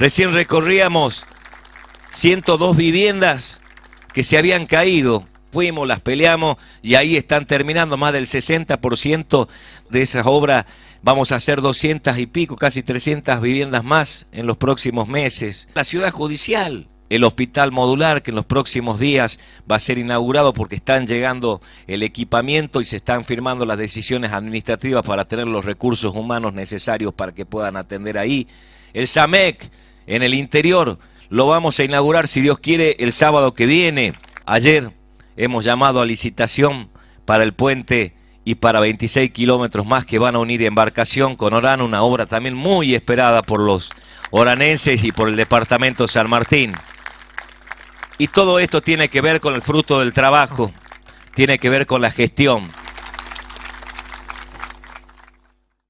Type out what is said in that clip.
Recién recorríamos 102 viviendas que se habían caído. Fuimos, las peleamos y ahí están terminando más del 60% de esas obras. Vamos a hacer 200 y pico, casi 300 viviendas más en los próximos meses. La ciudad judicial, el hospital modular que en los próximos días va a ser inaugurado porque están llegando el equipamiento y se están firmando las decisiones administrativas para tener los recursos humanos necesarios para que puedan atender ahí. El SAMEC, en el interior. Lo vamos a inaugurar, si Dios quiere, el sábado que viene. Ayer hemos llamado a licitación para el puente y para 26 kilómetros más que van a unir embarcación con Orán, una obra también muy esperada por los oranenses y por el departamento San Martín. Y todo esto tiene que ver con el fruto del trabajo, tiene que ver con la gestión.